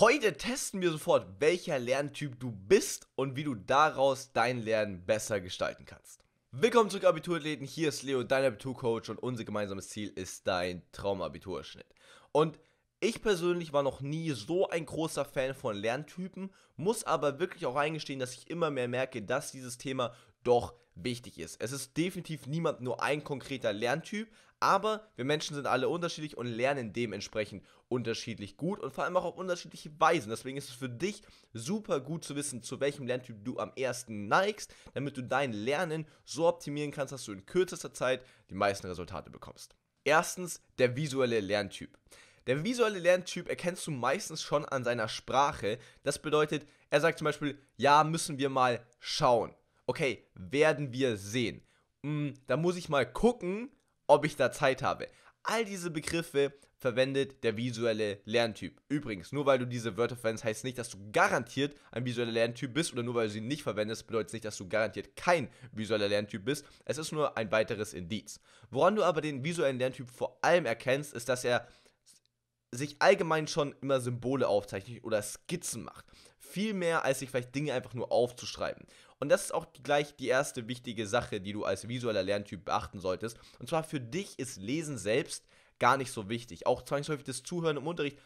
Heute testen wir sofort, welcher Lerntyp du bist und wie du daraus dein Lernen besser gestalten kannst. Willkommen zurück Abiturathleten, hier ist Leo, dein Abiturcoach und unser gemeinsames Ziel ist dein Traumabiturschnitt. Und ich persönlich war noch nie so ein großer Fan von Lerntypen, muss aber wirklich auch eingestehen, dass ich immer mehr merke, dass dieses Thema doch wichtig ist. Es ist definitiv niemand nur ein konkreter Lerntyp, aber wir Menschen sind alle unterschiedlich und lernen dementsprechend unterschiedlich gut und vor allem auch auf unterschiedliche Weisen. Deswegen ist es für dich super gut zu wissen, zu welchem Lerntyp du am ersten neigst, damit du dein Lernen so optimieren kannst, dass du in kürzester Zeit die meisten Resultate bekommst. Erstens der visuelle Lerntyp. Der visuelle Lerntyp erkennst du meistens schon an seiner Sprache. Das bedeutet, er sagt zum Beispiel, ja, müssen wir mal schauen. Okay, werden wir sehen. Hm, da muss ich mal gucken, ob ich da Zeit habe. All diese Begriffe verwendet der visuelle Lerntyp. Übrigens, nur weil du diese Wörter verwendest, heißt nicht, dass du garantiert ein visueller Lerntyp bist oder nur weil du sie nicht verwendest, bedeutet nicht, dass du garantiert kein visueller Lerntyp bist. Es ist nur ein weiteres Indiz. Woran du aber den visuellen Lerntyp vor allem erkennst, ist, dass er sich allgemein schon immer Symbole aufzeichnet oder Skizzen macht. Viel mehr, als sich vielleicht Dinge einfach nur aufzuschreiben. Und das ist auch gleich die erste wichtige Sache, die du als visueller Lerntyp beachten solltest. Und zwar für dich ist Lesen selbst gar nicht so wichtig. Auch zwangsläufig das Zuhören im Unterricht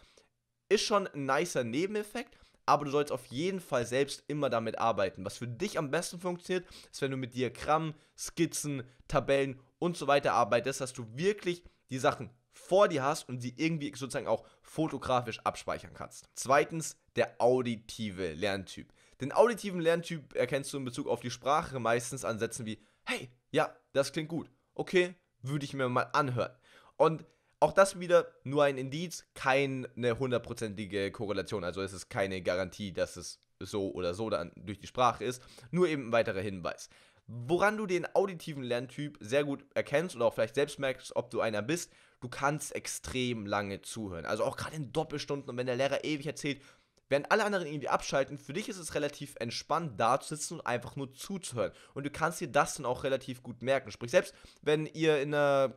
ist schon ein nicer Nebeneffekt, aber du sollst auf jeden Fall selbst immer damit arbeiten. Was für dich am besten funktioniert, ist, wenn du mit Diagrammen, Skizzen, Tabellen und so weiter arbeitest, dass du wirklich die Sachen vor dir hast und sie irgendwie sozusagen auch fotografisch abspeichern kannst. Zweitens, der auditive Lerntyp. Den auditiven Lerntyp erkennst du in Bezug auf die Sprache meistens an Sätzen wie, hey, ja, das klingt gut. Okay, würde ich mir mal anhören. Und auch das wieder nur ein Indiz, keine hundertprozentige Korrelation. Also es ist keine Garantie, dass es so oder so dann durch die Sprache ist. Nur eben ein weiterer Hinweis. Woran du den auditiven Lerntyp sehr gut erkennst oder auch vielleicht selbst merkst, ob du einer bist, du kannst extrem lange zuhören. Also auch gerade in Doppelstunden und wenn der Lehrer ewig erzählt, Während alle anderen irgendwie abschalten, für dich ist es relativ entspannt, da zu sitzen und einfach nur zuzuhören. Und du kannst dir das dann auch relativ gut merken. Sprich, selbst wenn ihr in einer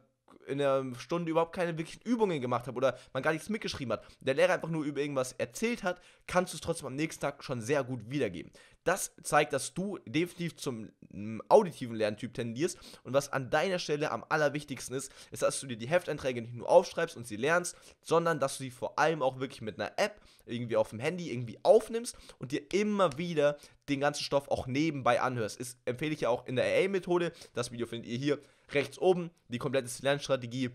in der Stunde überhaupt keine wirklichen Übungen gemacht habe oder man gar nichts mitgeschrieben hat, der Lehrer einfach nur über irgendwas erzählt hat, kannst du es trotzdem am nächsten Tag schon sehr gut wiedergeben. Das zeigt, dass du definitiv zum mm, auditiven Lerntyp tendierst und was an deiner Stelle am allerwichtigsten ist, ist, dass du dir die Hefteinträge nicht nur aufschreibst und sie lernst, sondern dass du sie vor allem auch wirklich mit einer App, irgendwie auf dem Handy, irgendwie aufnimmst und dir immer wieder den ganzen Stoff auch nebenbei anhörst. Das empfehle ich ja auch in der AA-Methode, das Video findet ihr hier rechts oben die komplette Lernstrategie,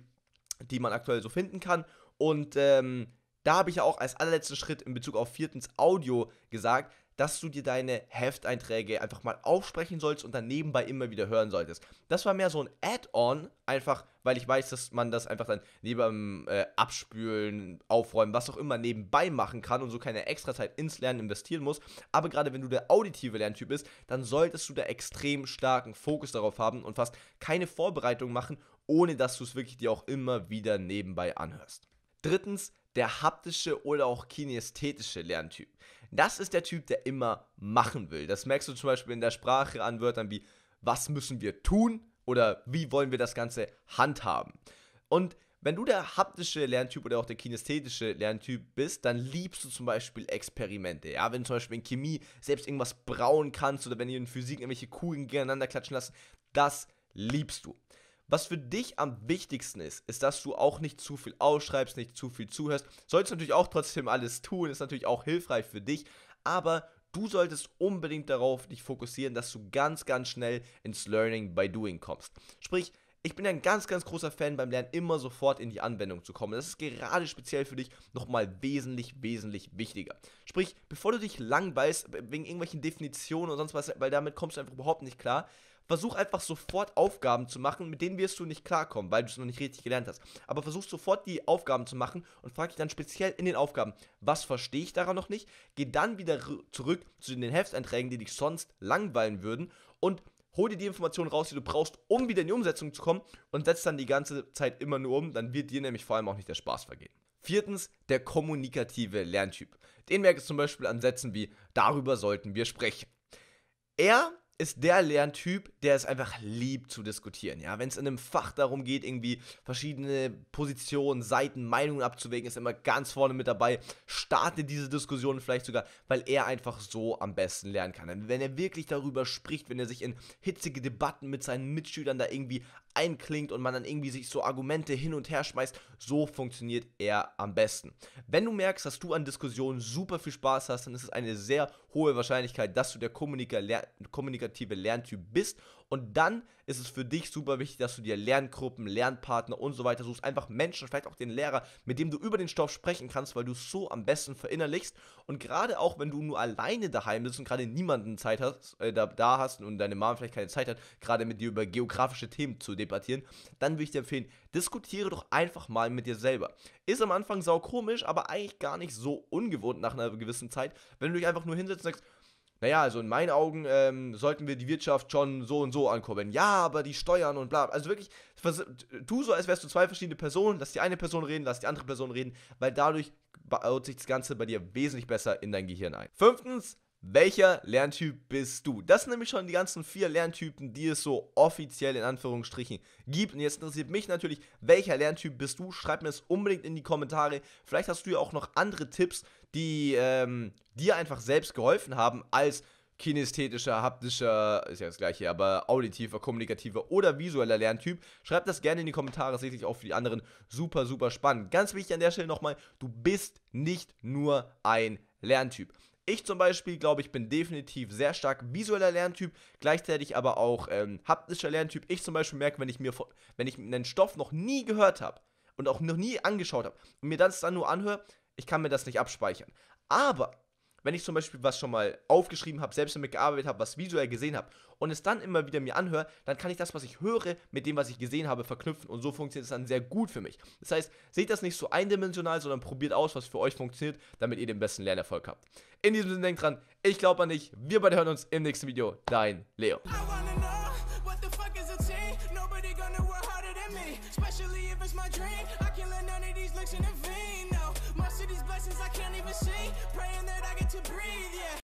die man aktuell so finden kann. Und ähm, da habe ich ja auch als allerletzten Schritt in Bezug auf viertens Audio gesagt, dass du dir deine Hefteinträge einfach mal aufsprechen sollst und dann nebenbei immer wieder hören solltest. Das war mehr so ein Add-on, einfach weil ich weiß, dass man das einfach dann neben äh, Abspülen, Aufräumen, was auch immer nebenbei machen kann und so keine extra Zeit ins Lernen investieren muss. Aber gerade wenn du der auditive Lerntyp bist, dann solltest du da extrem starken Fokus darauf haben und fast keine Vorbereitung machen, ohne dass du es wirklich dir auch immer wieder nebenbei anhörst. Drittens, der haptische oder auch kinästhetische Lerntyp. Das ist der Typ, der immer machen will. Das merkst du zum Beispiel in der Sprache an Wörtern wie was müssen wir tun oder wie wollen wir das Ganze handhaben. Und wenn du der haptische Lerntyp oder auch der kinästhetische Lerntyp bist, dann liebst du zum Beispiel Experimente. Ja, wenn zum Beispiel in Chemie selbst irgendwas brauen kannst oder wenn ihr in Physik irgendwelche Kugeln gegeneinander klatschen lasst, das liebst du. Was für dich am wichtigsten ist, ist, dass du auch nicht zu viel ausschreibst, nicht zu viel zuhörst. Solltest natürlich auch trotzdem alles tun, ist natürlich auch hilfreich für dich, aber du solltest unbedingt darauf dich fokussieren, dass du ganz, ganz schnell ins Learning by Doing kommst. Sprich, ich bin ein ganz, ganz großer Fan beim Lernen, immer sofort in die Anwendung zu kommen. Das ist gerade speziell für dich nochmal wesentlich, wesentlich wichtiger. Sprich, bevor du dich langweilst wegen irgendwelchen Definitionen und sonst was, weil damit kommst du einfach überhaupt nicht klar, versuch einfach sofort Aufgaben zu machen, mit denen wirst du nicht klarkommen, weil du es noch nicht richtig gelernt hast. Aber versuch sofort die Aufgaben zu machen und frag dich dann speziell in den Aufgaben, was verstehe ich daran noch nicht? Geh dann wieder zurück zu den Hefteinträgen, die dich sonst langweilen würden und hol dir die Informationen raus, die du brauchst, um wieder in die Umsetzung zu kommen und setz dann die ganze Zeit immer nur um, dann wird dir nämlich vor allem auch nicht der Spaß vergehen. Viertens, der kommunikative Lerntyp. Den merkst du zum Beispiel an Sätzen wie, darüber sollten wir sprechen. Er ist der Lerntyp, der es einfach liebt zu diskutieren. Ja, wenn es in einem Fach darum geht, irgendwie verschiedene Positionen, Seiten, Meinungen abzuwägen, ist er immer ganz vorne mit dabei. Startet diese Diskussion vielleicht sogar, weil er einfach so am besten lernen kann. wenn er wirklich darüber spricht, wenn er sich in hitzige Debatten mit seinen Mitschülern da irgendwie einklingt und man dann irgendwie sich so Argumente hin und her schmeißt, so funktioniert er am besten. Wenn du merkst, dass du an Diskussionen super viel Spaß hast, dann ist es eine sehr hohe Wahrscheinlichkeit, dass du der Kommunika kommunikative Lerntyp bist. Und dann ist es für dich super wichtig, dass du dir Lerngruppen, Lernpartner und so weiter suchst. Einfach Menschen, vielleicht auch den Lehrer, mit dem du über den Stoff sprechen kannst, weil du es so am besten verinnerlichst. Und gerade auch, wenn du nur alleine daheim bist und gerade niemanden Zeit hast, äh, da, da hast und deine Mom vielleicht keine Zeit hat, gerade mit dir über geografische Themen zu debattieren, dann würde ich dir empfehlen, diskutiere doch einfach mal mit dir selber. Ist am Anfang sau komisch, aber eigentlich gar nicht so ungewohnt nach einer gewissen Zeit, wenn du dich einfach nur hinsetzt und sagst, naja, also in meinen Augen ähm, sollten wir die Wirtschaft schon so und so ankurbeln. Ja, aber die Steuern und bla. Also wirklich, tu so, als wärst du zwei verschiedene Personen, lass die eine Person reden, lass die andere Person reden, weil dadurch baut sich das Ganze bei dir wesentlich besser in dein Gehirn ein. Fünftens, welcher Lerntyp bist du? Das sind nämlich schon die ganzen vier Lerntypen, die es so offiziell in Anführungsstrichen gibt. Und jetzt interessiert mich natürlich, welcher Lerntyp bist du? Schreib mir das unbedingt in die Kommentare. Vielleicht hast du ja auch noch andere Tipps, die ähm, dir einfach selbst geholfen haben, als kinästhetischer, haptischer, ist ja das gleiche, aber auditiver, kommunikativer oder visueller Lerntyp. Schreib das gerne in die Kommentare, sicherlich auch für die anderen super, super spannend. Ganz wichtig an der Stelle nochmal, du bist nicht nur ein Lerntyp. Ich zum Beispiel glaube, ich bin definitiv sehr stark visueller Lerntyp, gleichzeitig aber auch ähm, haptischer Lerntyp. Ich zum Beispiel merke, wenn ich mir wenn ich einen Stoff noch nie gehört habe und auch noch nie angeschaut habe und mir das dann nur anhöre, ich kann mir das nicht abspeichern. Aber wenn ich zum Beispiel was schon mal aufgeschrieben habe, selbst damit gearbeitet habe, was visuell gesehen habe und es dann immer wieder mir anhöre, dann kann ich das, was ich höre, mit dem, was ich gesehen habe, verknüpfen und so funktioniert es dann sehr gut für mich. Das heißt, seht das nicht so eindimensional, sondern probiert aus, was für euch funktioniert, damit ihr den besten Lernerfolg habt. In diesem Sinne denkt dran, ich glaube an dich, wir beide hören uns im nächsten Video. Dein Leo. especially if it's my dream. I can't let none of these looks in the even sing, praying that I get to breathe, yeah.